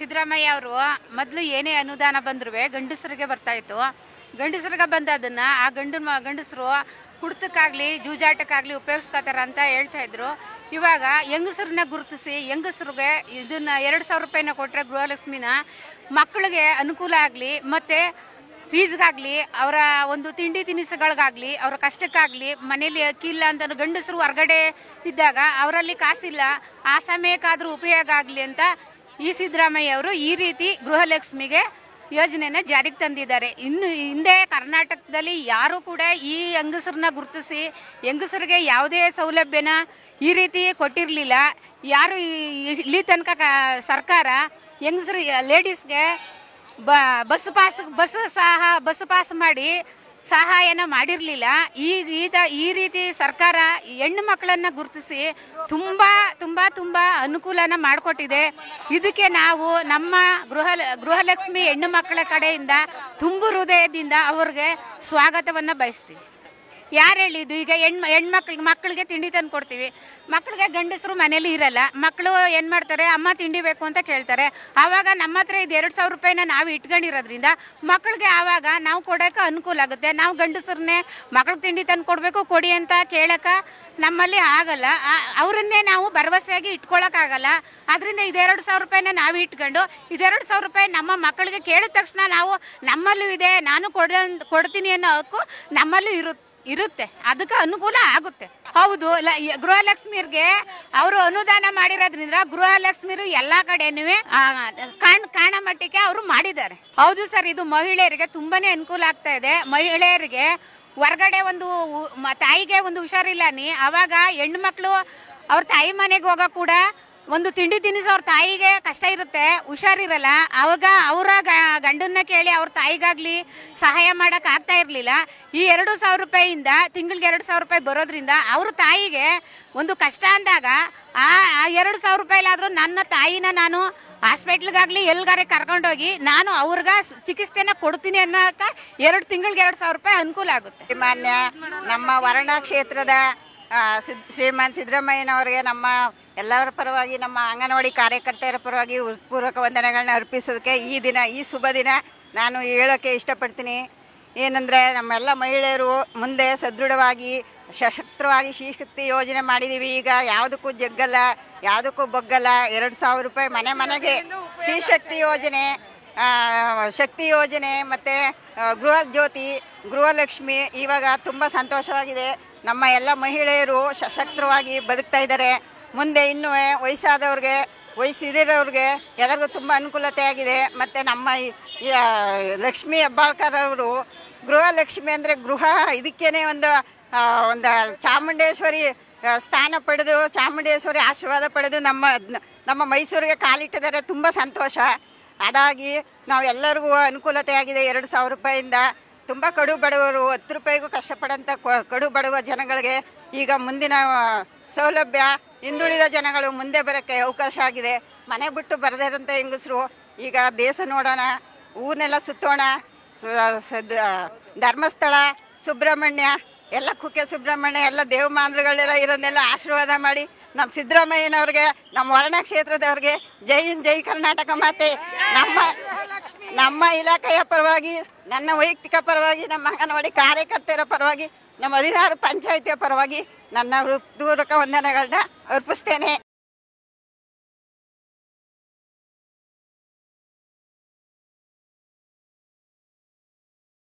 ಸಿದ್ದರಾಮಯ್ಯ ಅವರು ಮೊದಲು ಏನೇ ಅನುದಾನ ಬಂದ್ರೂ ಗಂಡಸರಿಗೆ ಬರ್ತಾಯಿತ್ತು ಗಂಡಸರಿಗೆ ಬಂದ ಅದನ್ನು ಆ ಗಂಡು ಮ ಗಂಡಸರು ಕುಡ್ತಕ್ಕಾಗಲಿ ಜೂಜಾಟಕ್ಕಾಗಲಿ ಉಪಯೋಗಿಸ್ಕೋತಾರೆ ಅಂತ ಹೇಳ್ತಾಯಿದ್ರು ಇವಾಗ ಹೆಂಗಸ್ರನ್ನ ಗುರುತಿಸಿ ಹೆಂಗಸ್ರಿಗೆ ಇದನ್ನು ಎರಡು ಸಾವಿರ ರೂಪಾಯಿನ ಕೊಟ್ಟರೆ ಗೃಹಲಕ್ಷ್ಮಿನ ಮಕ್ಕಳಿಗೆ ಅನುಕೂಲ ಆಗಲಿ ಮತ್ತು ಫೀಸ್ಗಾಗಲಿ ಅವರ ಒಂದು ತಿಂಡಿ ತಿನಿಸುಗಳಿಗಾಗಲಿ ಅವರ ಕಷ್ಟಕ್ಕಾಗಲಿ ಮನೇಲಿ ಅಕ್ಕಿ ಇಲ್ಲ ಅಂತ ಗಂಡಸರು ಹೊರಗಡೆ ಇದ್ದಾಗ ಅವರಲ್ಲಿ ಕಾಸಿಲ್ಲ ಆ ಸಮಯಕ್ಕಾದರೂ ಉಪಯೋಗ ಆಗಲಿ ಅಂತ ಈ ಸಿದ್ದರಾಮಯ್ಯ ಅವರು ಈ ರೀತಿ ಗೃಹಲಕ್ಷ್ಮಿಗೆ ಯೋಜನೆನ ಜಾರಿಗೆ ತಂದಿದ್ದಾರೆ ಇನ್ನು ಹಿಂದೆ ಕರ್ನಾಟಕದಲ್ಲಿ ಯಾರೂ ಕೂಡ ಈ ಹೆಂಗಸರನ್ನ ಗುರುತಿಸಿ ಹೆಂಗಸರಿಗೆ ಯಾವುದೇ ಸೌಲಭ್ಯನ ಈ ರೀತಿ ಕೊಟ್ಟಿರಲಿಲ್ಲ ಯಾರು ಇಲ್ಲಿ ತನಕ ಕ ಸರ್ಕಾರ ಹೆಂಗಸರು ಲೇಡೀಸ್ಗೆ ಬಸ್ ಪಾಸ್ ಬಸ್ ಸಹ ಬಸ್ ಪಾಸ್ ಮಾಡಿ ಸಹಾಯನ ಮಾಡಿರಲಿಲ್ಲ ಈಗ ಈತ ಈ ರೀತಿ ಸರ್ಕಾರ ಹೆಣ್ಣು ಮಕ್ಕಳನ್ನು ಗುರುತಿಸಿ ತುಂಬ ತುಂಬ ತುಂಬ ಅನುಕೂಲನ ಮಾಡಿಕೊಟ್ಟಿದೆ ಇದಕ್ಕೆ ನಾವು ನಮ್ಮ ಗೃಹ ಗೃಹಲಕ್ಷ್ಮಿ ಹೆಣ್ಣು ಮಕ್ಕಳ ಕಡೆಯಿಂದ ತುಂಬು ಹೃದಯದಿಂದ ಅವ್ರಿಗೆ ಸ್ವಾಗತವನ್ನು ಬಯಸ್ತೀವಿ ಯಾರು ಹೇಳಿದ್ದು ಈಗ ಹೆಣ್ಮ ಹೆಣ್ಮಕ್ಳಿಗೆ ಮಕ್ಕಳಿಗೆ ತಿಂಡಿ ತಂದು ಕೊಡ್ತೀವಿ ಮಕ್ಕಳಿಗೆ ಗಂಡಸರು ಮನೇಲಿ ಇರಲ್ಲ ಮಕ್ಕಳು ಏನು ಮಾಡ್ತಾರೆ ಅಮ್ಮ ತಿಂಡಿ ಬೇಕು ಅಂತ ಕೇಳ್ತಾರೆ ಆವಾಗ ನಮ್ಮ ಹತ್ರ ಇದು ಎರಡು ಸಾವಿರ ರೂಪಾಯಿನ ನಾವು ಇಟ್ಕೊಂಡಿರೋದ್ರಿಂದ ಮಕ್ಕಳಿಗೆ ಆವಾಗ ನಾವು ಕೊಡೋಕೆ ಅನುಕೂಲ ಆಗುತ್ತೆ ನಾವು ಗಂಡಸ್ರನ್ನೇ ಮಕ್ಳಿಗೆ ತಿಂಡಿ ತಂದು ಕೊಡಬೇಕು ಕೊಡಿ ಅಂತ ಕೇಳೋಕೆ ನಮ್ಮಲ್ಲಿ ಆಗಲ್ಲ ಅವರನ್ನೇ ನಾವು ಭರವಸೆಯಾಗಿ ಇಟ್ಕೊಳ್ಳೋಕ್ಕಾಗಲ್ಲ ಅದರಿಂದ ಇದೆರಡು ಸಾವಿರ ರೂಪಾಯಿನ ನಾವು ಇಟ್ಕೊಂಡು ಇದೆರಡು ಸಾವಿರ ರೂಪಾಯಿ ನಮ್ಮ ಮಕ್ಕಳಿಗೆ ಕೇಳಿದ ತಕ್ಷಣ ನಾವು ನಮ್ಮಲ್ಲೂ ಇದೆ ನಾನು ಕೊಡ ಕೊಡ್ತೀನಿ ಅನ್ನೋ ಹಕ್ಕು ನಮ್ಮಲ್ಲೂ ಇರುತ್ತೆ ಇರುತ್ತೆ ಅದಕ್ಕೆ ಅನುಕೂಲ ಆಗುತ್ತೆ ಹೌದು ಗೃಹಲಕ್ಷ್ಮಿಯರಿಗೆ ಅವರು ಅನುದಾನ ಮಾಡಿರೋದ್ರಿಂದ ಗೃಹಲಕ್ಷ್ಮಿಯರು ಎಲ್ಲಾ ಕಡೆನೂ ಕಾಣ ಮಟ್ಟಿಗೆ ಅವರು ಮಾಡಿದ್ದಾರೆ ಹೌದು ಸರ್ ಇದು ಮಹಿಳೆಯರಿಗೆ ತುಂಬಾನೇ ಅನುಕೂಲ ಆಗ್ತಾ ಇದೆ ಮಹಿಳೆಯರಿಗೆ ಹೊರಗಡೆ ಒಂದು ತಾಯಿಗೆ ಒಂದು ಹುಷಾರಿಲ್ಲ ನೀ ಅವಾಗ ಹೆಣ್ಮಕ್ಳು ಅವ್ರ ತಾಯಿ ಮನೆಗೆ ಹೋಗೋ ಕೂಡ ಒಂದು ತಿಂಡಿ ತಿನಿಸು ಅವ್ರ ತಾಯಿಗೆ ಕಷ್ಟ ಇರುತ್ತೆ ಹುಷಾರಿರಲ್ಲ ಅವಾಗ ಅವರ ಗಂಡನ್ನ ಕೇಳಿ ಅವ್ರ ತಾಯಿಗಾಗ್ಲಿ ಸಹಾಯ ಮಾಡೋಕೆ ಆಗ್ತಾ ಇರಲಿಲ್ಲ ಈ ಎರಡು ಸಾವಿರ ರೂಪಾಯಿಯಿಂದ ತಿಂಗಳಿಗೆ ಎರಡು ಸಾವಿರ ರೂಪಾಯಿ ಬರೋದ್ರಿಂದ ಅವ್ರ ತಾಯಿಗೆ ಒಂದು ಕಷ್ಟ ಅಂದಾಗ ಆ ಎರಡು ಸಾವಿರ ರೂಪಾಯಿಲಾದರೂ ನನ್ನ ತಾಯಿನ ನಾನು ಹಾಸ್ಪಿಟ್ಲ್ಗಾಗ್ಲಿ ಎಲ್ಗಾರಿಗೆ ಕರ್ಕೊಂಡೋಗಿ ನಾನು ಅವ್ರಿಗೆ ಚಿಕಿತ್ಸೆನ ಕೊಡ್ತೀನಿ ಅನ್ನೋಕೆ ಎರಡು ತಿಂಗಳಿಗೆ ಎರಡು ಸಾವಿರ ರೂಪಾಯಿ ಅನುಕೂಲ ಆಗುತ್ತೆ ಮಾನ್ಯ ನಮ್ಮ ವರ್ಣ ಕ್ಷೇತ್ರದ ಸಿದ್ ಶ್ರೀಮಾನ್ ಸಿದ್ದರಾಮಯ್ಯನವ್ರಿಗೆ ನಮ್ಮ ಎಲ್ಲರ ಪರವಾಗಿ ನಮ್ಮ ಅಂಗನವಾಡಿ ಕಾರ್ಯಕರ್ತೆಯರ ಪರವಾಗಿ ಪೂರ್ವಕ ವಂದನೆಗಳನ್ನ ಅರ್ಪಿಸೋದಕ್ಕೆ ಈ ದಿನ ಈ ಶುಭ ದಿನ ನಾನು ಹೇಳೋಕ್ಕೆ ಇಷ್ಟಪಡ್ತೀನಿ ಏನಂದರೆ ನಮ್ಮೆಲ್ಲ ಮಹಿಳೆಯರು ಮುಂದೆ ಸದೃಢವಾಗಿ ಸಶಕ್ತವಾಗಿ ಶಿಶಕ್ತಿ ಯೋಜನೆ ಮಾಡಿದ್ದೀವಿ ಈಗ ಯಾವುದಕ್ಕೂ ಜಗ್ಗಲ್ಲ ಯಾವುದಕ್ಕೂ ಬಗ್ಗಲ್ಲ ಎರಡು ಸಾವಿರ ರೂಪಾಯಿ ಮನೆ ಮನೆಗೆ ಶ್ರೀಶಕ್ತಿ ಯೋಜನೆ ಶಕ್ತಿ ಯೋಜನೆ ಮತ್ತು ಗೃಹ ಜ್ಯೋತಿ ಗೃಹಲಕ್ಷ್ಮಿ ಇವಾಗ ತುಂಬ ಸಂತೋಷವಾಗಿದೆ ನಮ್ಮ ಎಲ್ಲ ಮಹಿಳೆಯರು ಸಶಕ್ತವಾಗಿ ಬದುಕ್ತಾ ಇದ್ದಾರೆ ಮುಂದೆ ಇನ್ನೂ ವಯಸ್ಸಾದವ್ರಿಗೆ ವಯಸ್ಸಿದಿರೋರಿಗೆ ಎಲ್ಲರಿಗೂ ತುಂಬ ಅನುಕೂಲತೆ ಆಗಿದೆ ಮತ್ತು ನಮ್ಮ ಲಕ್ಷ್ಮಿ ಹೆಬ್ಬಾಳ್ಕರ್ ಅವರು ಗೃಹಲಕ್ಷ್ಮಿ ಅಂದರೆ ಗೃಹ ಇದಕ್ಕೇನೆ ಒಂದು ಒಂದು ಚಾಮುಂಡೇಶ್ವರಿ ಸ್ಥಾನ ಪಡೆದು ಚಾಮುಂಡೇಶ್ವರಿ ಆಶೀರ್ವಾದ ಪಡೆದು ನಮ್ಮ ನಮ್ಮ ಮೈಸೂರಿಗೆ ಕಾಲಿಟ್ಟಿದ್ದಾರೆ ತುಂಬ ಸಂತೋಷ ಅದಾಗಿ ನಾವು ಎಲ್ಲರಿಗೂ ಅನುಕೂಲತೆ ಆಗಿದೆ ಎರಡು ಸಾವಿರ ರೂಪಾಯಿಂದ ತುಂಬ ಕಡು ಬಡವರು ಹತ್ತು ರೂಪಾಯಿಗೂ ಕಷ್ಟಪಡೋಂಥ ಕಡು ಬಡವ ಜನಗಳಿಗೆ ಈಗ ಮುಂದಿನ ಸೌಲಭ್ಯ ಹಿಂದುಳಿದ ಜನಗಳು ಮುಂದೆ ಬರೋಕ್ಕೆ ಅವಕಾಶ ಆಗಿದೆ ಮನೆ ಬಿಟ್ಟು ಇರೋಂಥ ಹೆಂಗಸರು ಈಗ ದೇಶ ನೋಡೋಣ ಊರನ್ನೆಲ್ಲ ಸುತ್ತೋಣ ಧರ್ಮಸ್ಥಳ ಸುಬ್ರಹ್ಮಣ್ಯ ಎಲ್ಲ ಕುಕ್ಕೆ ಸುಬ್ರಹ್ಮಣ್ಯ ಎಲ್ಲ ದೇವಮಾಂದ್ರಗಳೆಲ್ಲ ಇರೋದನ್ನೆಲ್ಲ ಆಶೀರ್ವಾದ ಮಾಡಿ ನಮ್ಮ ಸಿದ್ದರಾಮಯ್ಯನವ್ರಿಗೆ ನಮ್ಮ ವರ್ಣ ಕ್ಷೇತ್ರದವ್ರಿಗೆ ಜೈ ಜೈ ಕರ್ನಾಟಕ ಮಾತೆ ನಮ್ಮ ನಮ್ಮ ಇಲಾಖೆಯ ಪರವಾಗಿ ನನ್ನ ವೈಯಕ್ತಿಕ ಪರವಾಗಿ ನಮ್ಮ ಅಂಗನವಾಡಿ ಕಾರ್ಯಕರ್ತೆಯರ ಪರವಾಗಿ ನಮ್ಮ ಹದಿನಾರು ಪಂಚಾಯಿತಿಯ ಪರವಾಗಿ ನನ್ನ ಹೃತ್ಪೂರ್ವಕ ವಂದನೆಗಳನ್ನ ಅರ್ಪಿಸ್ತೇನೆ